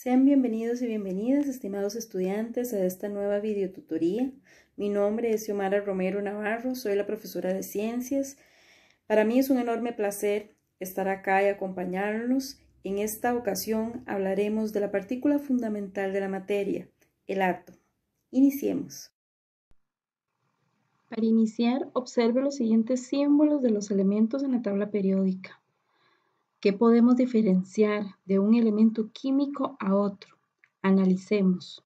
Sean bienvenidos y bienvenidas, estimados estudiantes, a esta nueva videotutoría. Mi nombre es Xiomara Romero Navarro, soy la profesora de Ciencias. Para mí es un enorme placer estar acá y acompañarnos. En esta ocasión hablaremos de la partícula fundamental de la materia, el átomo. Iniciemos. Para iniciar, observe los siguientes símbolos de los elementos en la tabla periódica. ¿Qué podemos diferenciar de un elemento químico a otro? Analicemos.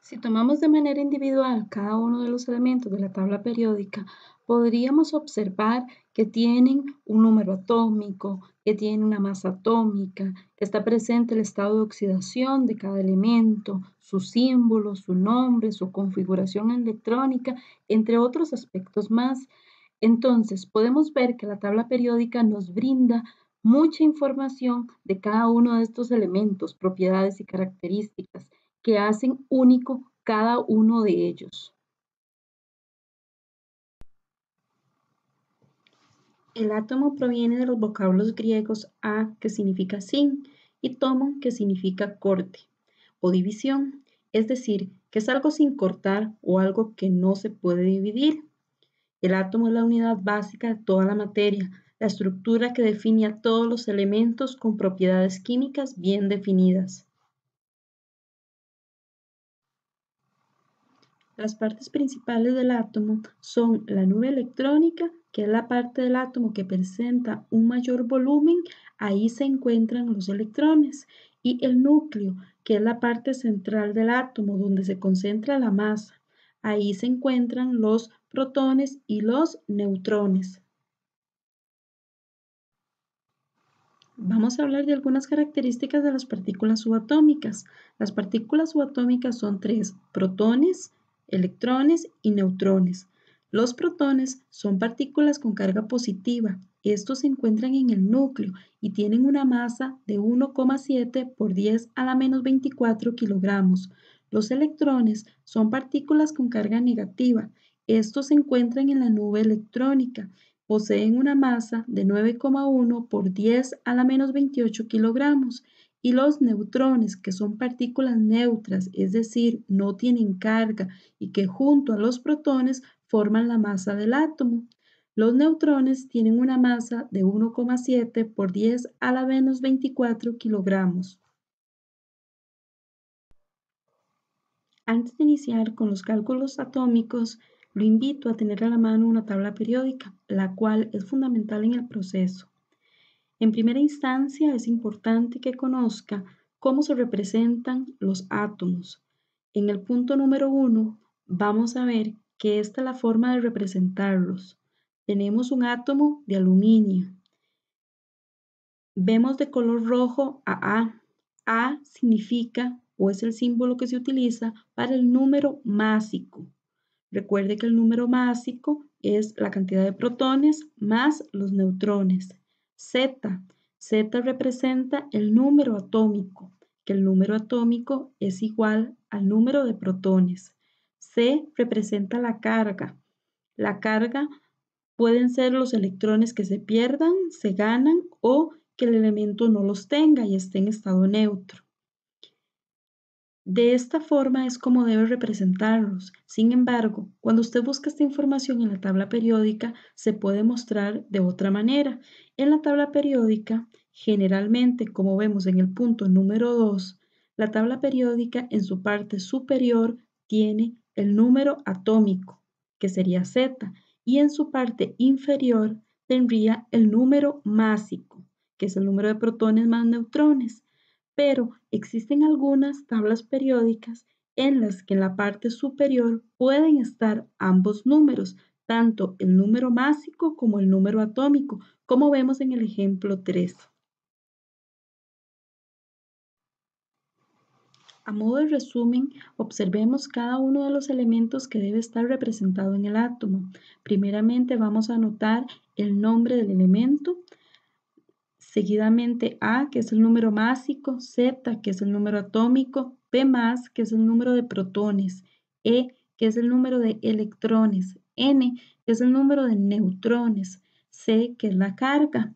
Si tomamos de manera individual cada uno de los elementos de la tabla periódica, podríamos observar que tienen un número atómico, que tienen una masa atómica, que está presente el estado de oxidación de cada elemento, su símbolo, su nombre, su configuración electrónica, entre otros aspectos más entonces, podemos ver que la tabla periódica nos brinda mucha información de cada uno de estos elementos, propiedades y características que hacen único cada uno de ellos. El átomo proviene de los vocablos griegos a, que significa sin, y tomo, que significa corte o división, es decir, que es algo sin cortar o algo que no se puede dividir. El átomo es la unidad básica de toda la materia, la estructura que define a todos los elementos con propiedades químicas bien definidas. Las partes principales del átomo son la nube electrónica, que es la parte del átomo que presenta un mayor volumen, ahí se encuentran los electrones, y el núcleo, que es la parte central del átomo donde se concentra la masa. Ahí se encuentran los protones y los neutrones. Vamos a hablar de algunas características de las partículas subatómicas. Las partículas subatómicas son tres, protones, electrones y neutrones. Los protones son partículas con carga positiva. Estos se encuentran en el núcleo y tienen una masa de 1,7 por 10 a la menos 24 kilogramos. Los electrones son partículas con carga negativa. Estos se encuentran en la nube electrónica. Poseen una masa de 9,1 por 10 a la menos 28 kilogramos. Y los neutrones, que son partículas neutras, es decir, no tienen carga y que junto a los protones forman la masa del átomo. Los neutrones tienen una masa de 1,7 por 10 a la menos 24 kilogramos. Antes de iniciar con los cálculos atómicos, lo invito a tener a la mano una tabla periódica, la cual es fundamental en el proceso. En primera instancia, es importante que conozca cómo se representan los átomos. En el punto número 1, vamos a ver que esta es la forma de representarlos. Tenemos un átomo de aluminio. Vemos de color rojo a A. A significa es el símbolo que se utiliza para el número másico. Recuerde que el número másico es la cantidad de protones más los neutrones. Z. Z representa el número atómico, que el número atómico es igual al número de protones. C representa la carga. La carga pueden ser los electrones que se pierdan, se ganan o que el elemento no los tenga y esté en estado neutro. De esta forma es como debe representarlos. Sin embargo, cuando usted busca esta información en la tabla periódica, se puede mostrar de otra manera. En la tabla periódica, generalmente, como vemos en el punto número 2, la tabla periódica en su parte superior tiene el número atómico, que sería Z, y en su parte inferior tendría el número másico, que es el número de protones más neutrones pero existen algunas tablas periódicas en las que en la parte superior pueden estar ambos números, tanto el número másico como el número atómico, como vemos en el ejemplo 3. A modo de resumen, observemos cada uno de los elementos que debe estar representado en el átomo. Primeramente vamos a anotar el nombre del elemento, seguidamente A, que es el número másico, Z, que es el número atómico, P más, que es el número de protones, E, que es el número de electrones, N, que es el número de neutrones, C, que es la carga.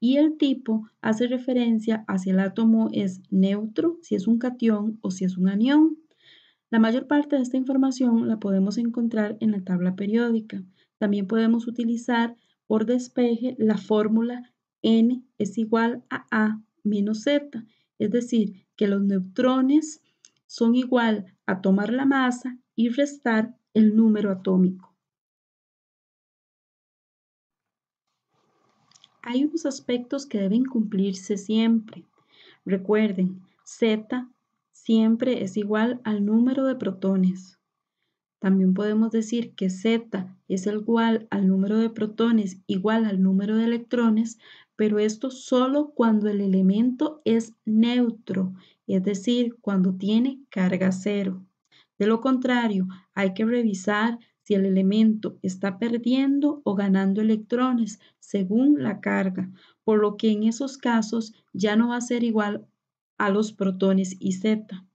Y el tipo hace referencia a si el átomo es neutro, si es un cation o si es un anión. La mayor parte de esta información la podemos encontrar en la tabla periódica. También podemos utilizar por despeje la fórmula n es igual a a menos z, es decir, que los neutrones son igual a tomar la masa y restar el número atómico. Hay unos aspectos que deben cumplirse siempre. Recuerden, z siempre es igual al número de protones. También podemos decir que z es igual al número de protones igual al número de electrones, pero esto solo cuando el elemento es neutro, es decir, cuando tiene carga cero. De lo contrario, hay que revisar si el elemento está perdiendo o ganando electrones según la carga, por lo que en esos casos ya no va a ser igual a los protones y Z.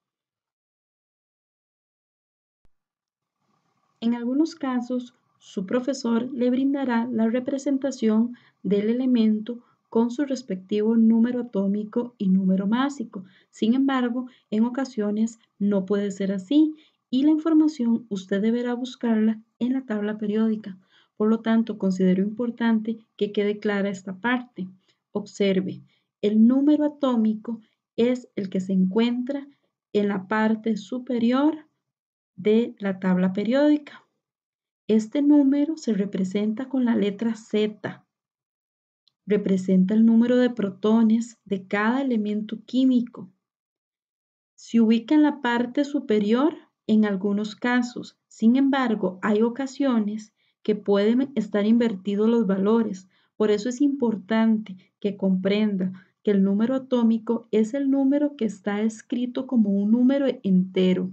En algunos casos, su profesor le brindará la representación del elemento con su respectivo número atómico y número másico. Sin embargo, en ocasiones no puede ser así y la información usted deberá buscarla en la tabla periódica. Por lo tanto, considero importante que quede clara esta parte. Observe, el número atómico es el que se encuentra en la parte superior de la tabla periódica. Este número se representa con la letra Z representa el número de protones de cada elemento químico. Se ubica en la parte superior en algunos casos. Sin embargo, hay ocasiones que pueden estar invertidos los valores. Por eso es importante que comprenda que el número atómico es el número que está escrito como un número entero.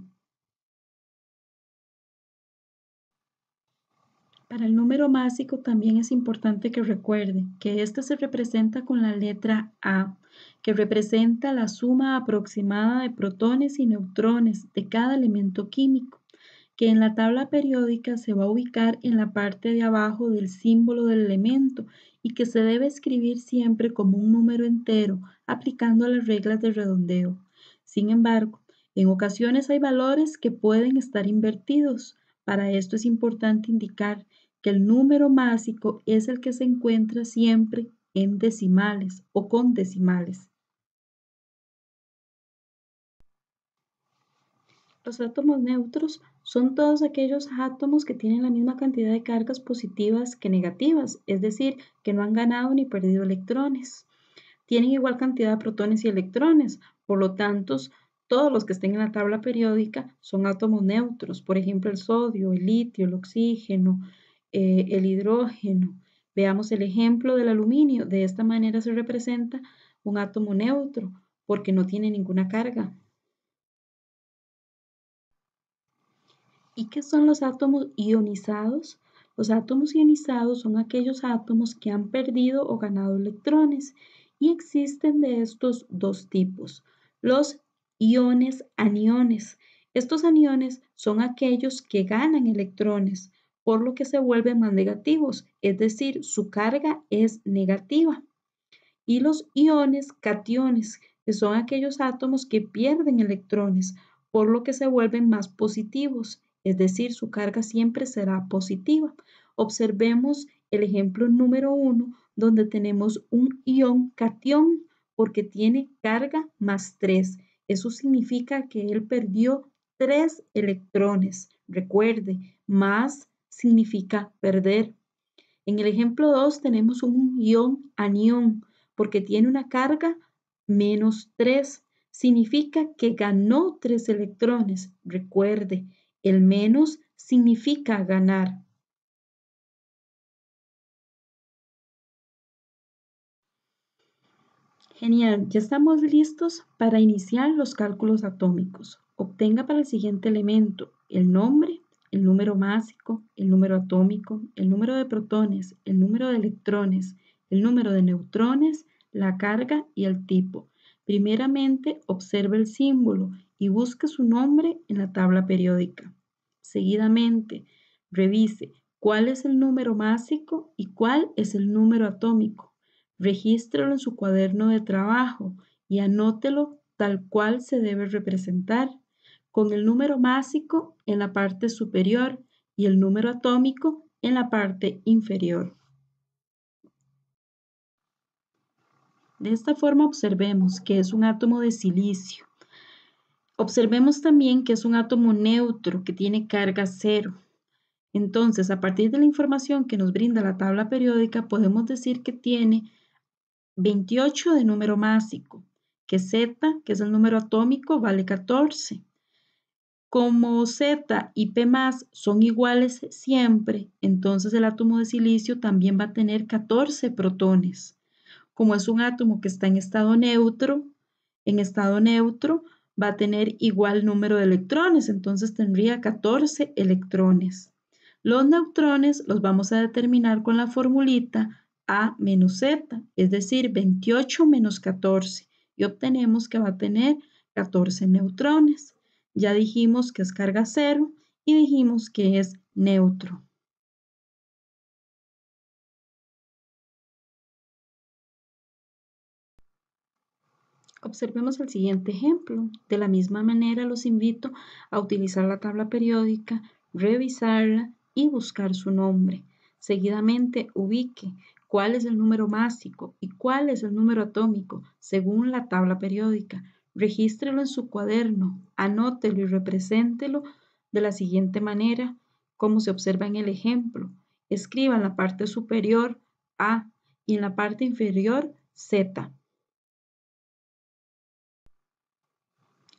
Para el número másico también es importante que recuerde que éste se representa con la letra A, que representa la suma aproximada de protones y neutrones de cada elemento químico, que en la tabla periódica se va a ubicar en la parte de abajo del símbolo del elemento y que se debe escribir siempre como un número entero, aplicando las reglas de redondeo. Sin embargo, en ocasiones hay valores que pueden estar invertidos. Para esto es importante indicar que el número másico es el que se encuentra siempre en decimales o con decimales. Los átomos neutros son todos aquellos átomos que tienen la misma cantidad de cargas positivas que negativas, es decir, que no han ganado ni perdido electrones. Tienen igual cantidad de protones y electrones, por lo tanto, todos los que estén en la tabla periódica son átomos neutros, por ejemplo, el sodio, el litio, el oxígeno, eh, el hidrógeno. Veamos el ejemplo del aluminio. De esta manera se representa un átomo neutro porque no tiene ninguna carga. ¿Y qué son los átomos ionizados? Los átomos ionizados son aquellos átomos que han perdido o ganado electrones y existen de estos dos tipos, los iones aniones. Estos aniones son aquellos que ganan electrones, por lo que se vuelven más negativos, es decir, su carga es negativa. Y los iones cationes, que son aquellos átomos que pierden electrones, por lo que se vuelven más positivos, es decir, su carga siempre será positiva. Observemos el ejemplo número uno, donde tenemos un ion cation, porque tiene carga más 3. Eso significa que él perdió 3 electrones. Recuerde, más significa perder. En el ejemplo 2 tenemos un ion anión porque tiene una carga menos 3. Significa que ganó 3 electrones. Recuerde, el menos significa ganar. Genial, ya estamos listos para iniciar los cálculos atómicos. Obtenga para el siguiente elemento el nombre, el número másico, el número atómico, el número de protones, el número de electrones, el número de neutrones, la carga y el tipo. Primeramente, observe el símbolo y busque su nombre en la tabla periódica. Seguidamente, revise cuál es el número másico y cuál es el número atómico. Regístrelo en su cuaderno de trabajo y anótelo tal cual se debe representar con el número másico en la parte superior y el número atómico en la parte inferior. De esta forma observemos que es un átomo de silicio. Observemos también que es un átomo neutro que tiene carga cero. Entonces, a partir de la información que nos brinda la tabla periódica, podemos decir que tiene 28 de número másico, que Z, que es el número atómico, vale 14 como Z y P más son iguales siempre, entonces el átomo de silicio también va a tener 14 protones. Como es un átomo que está en estado neutro, en estado neutro va a tener igual número de electrones, entonces tendría 14 electrones. Los neutrones los vamos a determinar con la formulita A menos Z, es decir, 28 menos 14, y obtenemos que va a tener 14 neutrones. Ya dijimos que es carga cero y dijimos que es neutro. Observemos el siguiente ejemplo. De la misma manera los invito a utilizar la tabla periódica, revisarla y buscar su nombre. Seguidamente ubique cuál es el número másico y cuál es el número atómico según la tabla periódica regístrelo en su cuaderno, anótelo y represéntelo de la siguiente manera, como se observa en el ejemplo. Escriba en la parte superior A y en la parte inferior Z.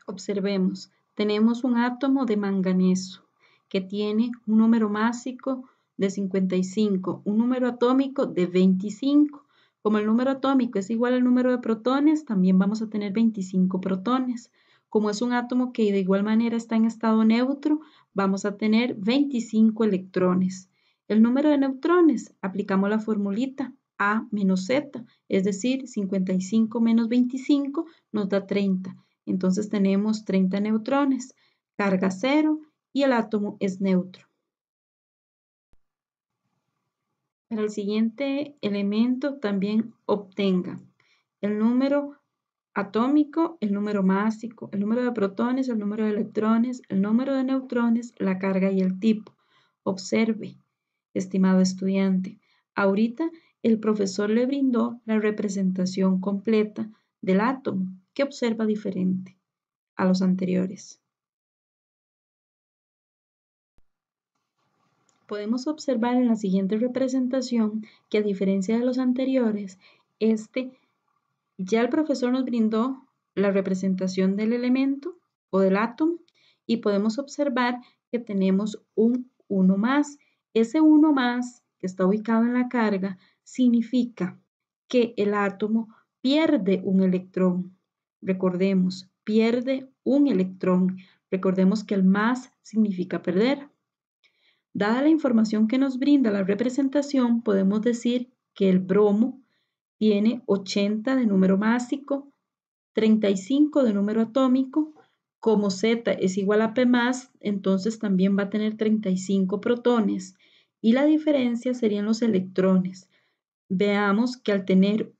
Observemos, tenemos un átomo de manganeso que tiene un número másico de 55, un número atómico de 25 como el número atómico es igual al número de protones, también vamos a tener 25 protones. Como es un átomo que de igual manera está en estado neutro, vamos a tener 25 electrones. El número de neutrones, aplicamos la formulita A menos Z, es decir, 55 menos 25 nos da 30. Entonces tenemos 30 neutrones, carga cero y el átomo es neutro. Para el siguiente elemento también obtenga el número atómico, el número másico, el número de protones, el número de electrones, el número de neutrones, la carga y el tipo. Observe, estimado estudiante, ahorita el profesor le brindó la representación completa del átomo, que observa diferente a los anteriores. podemos observar en la siguiente representación que a diferencia de los anteriores, este ya el profesor nos brindó la representación del elemento o del átomo y podemos observar que tenemos un 1 más. Ese 1 más que está ubicado en la carga significa que el átomo pierde un electrón. Recordemos, pierde un electrón. Recordemos que el más significa perder. Dada la información que nos brinda la representación, podemos decir que el bromo tiene 80 de número másico, 35 de número atómico. Como Z es igual a P más, entonces también va a tener 35 protones y la diferencia serían los electrones. Veamos que al tener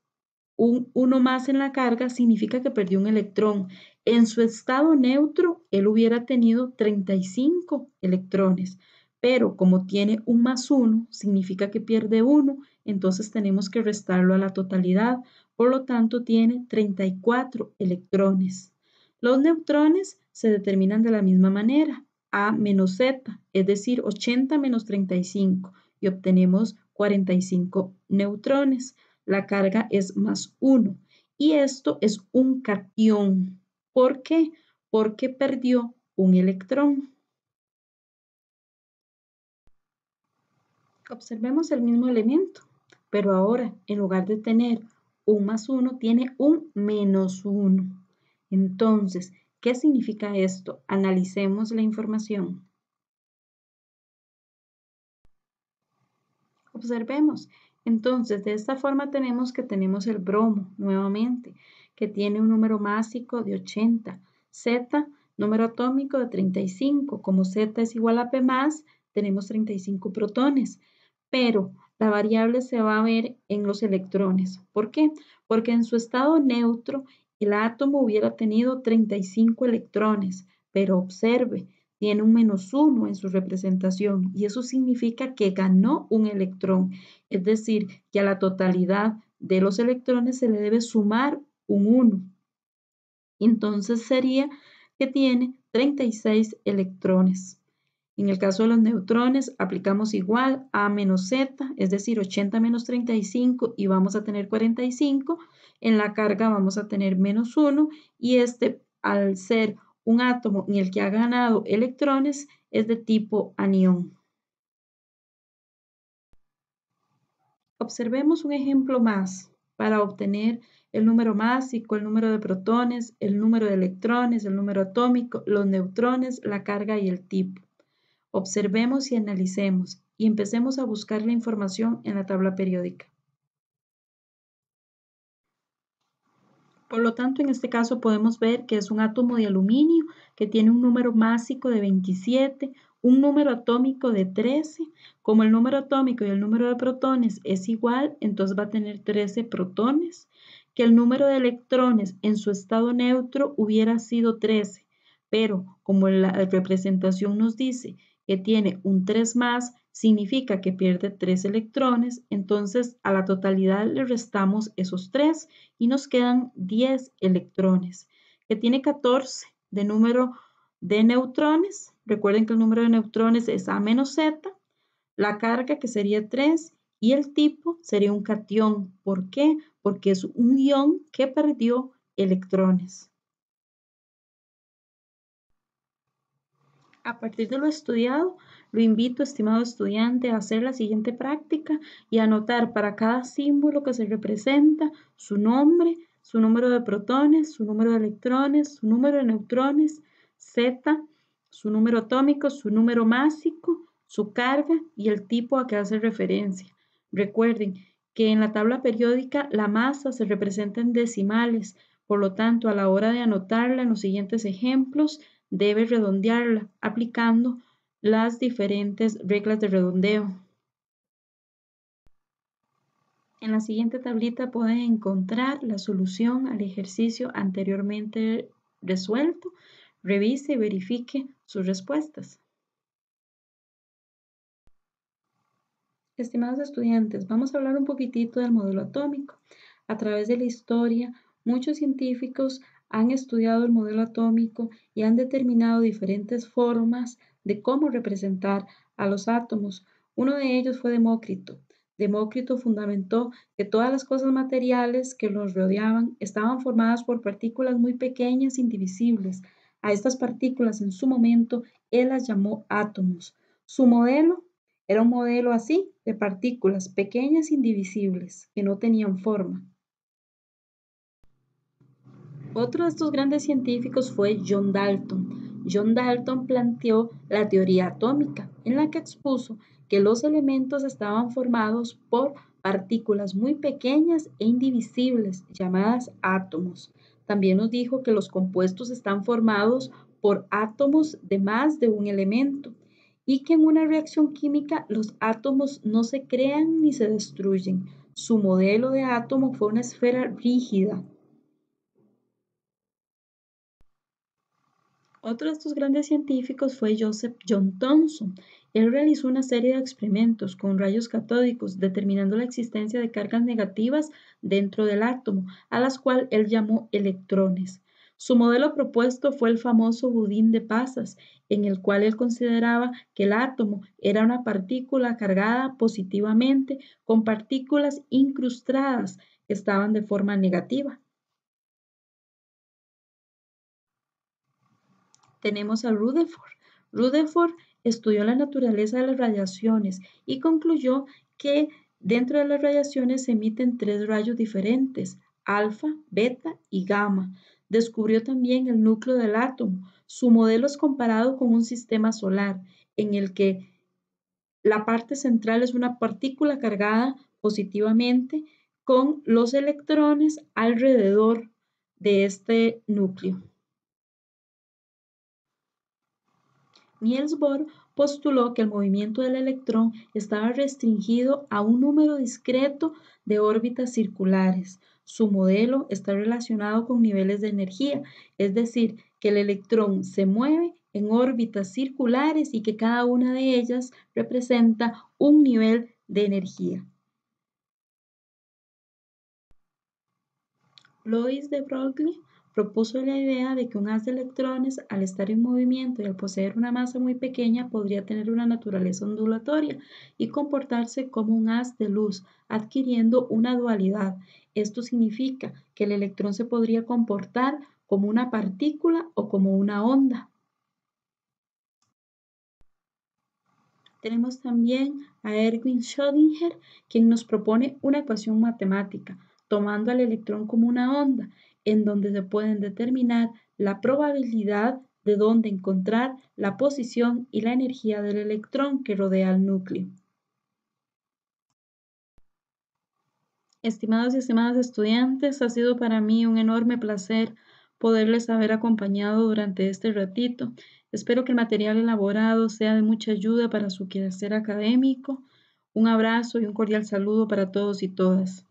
un 1 más en la carga significa que perdió un electrón. En su estado neutro, él hubiera tenido 35 electrones pero como tiene un más uno, significa que pierde uno, entonces tenemos que restarlo a la totalidad, por lo tanto tiene 34 electrones. Los neutrones se determinan de la misma manera, A menos Z, es decir, 80 menos 35, y obtenemos 45 neutrones. La carga es más 1, y esto es un cation. ¿Por qué? Porque perdió un electrón. Observemos el mismo elemento, pero ahora en lugar de tener un más uno, tiene un menos uno. Entonces, ¿qué significa esto? Analicemos la información. Observemos. Entonces, de esta forma tenemos que tenemos el bromo nuevamente, que tiene un número másico de 80, Z, número atómico de 35. Como Z es igual a P más, tenemos 35 protones pero la variable se va a ver en los electrones. ¿Por qué? Porque en su estado neutro el átomo hubiera tenido 35 electrones, pero observe, tiene un menos uno en su representación y eso significa que ganó un electrón, es decir, que a la totalidad de los electrones se le debe sumar un 1. Entonces sería que tiene 36 electrones. En el caso de los neutrones, aplicamos igual a menos z, es decir, 80 menos 35 y vamos a tener 45. En la carga vamos a tener menos 1 y este, al ser un átomo en el que ha ganado electrones, es de tipo anión. Observemos un ejemplo más para obtener el número másico, el número de protones, el número de electrones, el número atómico, los neutrones, la carga y el tipo. Observemos y analicemos y empecemos a buscar la información en la tabla periódica. Por lo tanto, en este caso podemos ver que es un átomo de aluminio que tiene un número másico de 27, un número atómico de 13. Como el número atómico y el número de protones es igual, entonces va a tener 13 protones. Que el número de electrones en su estado neutro hubiera sido 13, pero como la representación nos dice que tiene un 3 más, significa que pierde 3 electrones, entonces a la totalidad le restamos esos 3 y nos quedan 10 electrones, que tiene 14 de número de neutrones, recuerden que el número de neutrones es A menos Z, la carga que sería 3 y el tipo sería un cation, ¿Por qué? Porque es un ion que perdió electrones. A partir de lo estudiado, lo invito, estimado estudiante, a hacer la siguiente práctica y anotar para cada símbolo que se representa su nombre, su número de protones, su número de electrones, su número de neutrones, Z, su número atómico, su número másico, su carga y el tipo a que hace referencia. Recuerden que en la tabla periódica la masa se representa en decimales, por lo tanto, a la hora de anotarla en los siguientes ejemplos, debe redondearla aplicando las diferentes reglas de redondeo. En la siguiente tablita pueden encontrar la solución al ejercicio anteriormente resuelto. Revise y verifique sus respuestas. Estimados estudiantes, vamos a hablar un poquitito del modelo atómico. A través de la historia, muchos científicos han estudiado el modelo atómico y han determinado diferentes formas de cómo representar a los átomos. Uno de ellos fue Demócrito. Demócrito fundamentó que todas las cosas materiales que los rodeaban estaban formadas por partículas muy pequeñas indivisibles. A estas partículas en su momento él las llamó átomos. Su modelo era un modelo así de partículas pequeñas indivisibles que no tenían forma. Otro de estos grandes científicos fue John Dalton. John Dalton planteó la teoría atómica, en la que expuso que los elementos estaban formados por partículas muy pequeñas e indivisibles, llamadas átomos. También nos dijo que los compuestos están formados por átomos de más de un elemento y que en una reacción química los átomos no se crean ni se destruyen. Su modelo de átomo fue una esfera rígida Otro de estos grandes científicos fue Joseph John Thomson. Él realizó una serie de experimentos con rayos catódicos, determinando la existencia de cargas negativas dentro del átomo, a las cuales él llamó electrones. Su modelo propuesto fue el famoso budín de pasas, en el cual él consideraba que el átomo era una partícula cargada positivamente con partículas incrustadas que estaban de forma negativa. tenemos a Rutherford. Rutherford estudió la naturaleza de las radiaciones y concluyó que dentro de las radiaciones se emiten tres rayos diferentes, alfa, beta y gamma. Descubrió también el núcleo del átomo. Su modelo es comparado con un sistema solar en el que la parte central es una partícula cargada positivamente con los electrones alrededor de este núcleo. Niels Bohr postuló que el movimiento del electrón estaba restringido a un número discreto de órbitas circulares. Su modelo está relacionado con niveles de energía, es decir, que el electrón se mueve en órbitas circulares y que cada una de ellas representa un nivel de energía. Lois de Broglie propuso la idea de que un haz de electrones, al estar en movimiento y al poseer una masa muy pequeña, podría tener una naturaleza ondulatoria y comportarse como un haz de luz, adquiriendo una dualidad. Esto significa que el electrón se podría comportar como una partícula o como una onda. Tenemos también a Erwin Schrödinger, quien nos propone una ecuación matemática, tomando al electrón como una onda en donde se pueden determinar la probabilidad de dónde encontrar la posición y la energía del electrón que rodea al núcleo. Estimados y estimadas estudiantes, ha sido para mí un enorme placer poderles haber acompañado durante este ratito. Espero que el material elaborado sea de mucha ayuda para su quehacer académico. Un abrazo y un cordial saludo para todos y todas.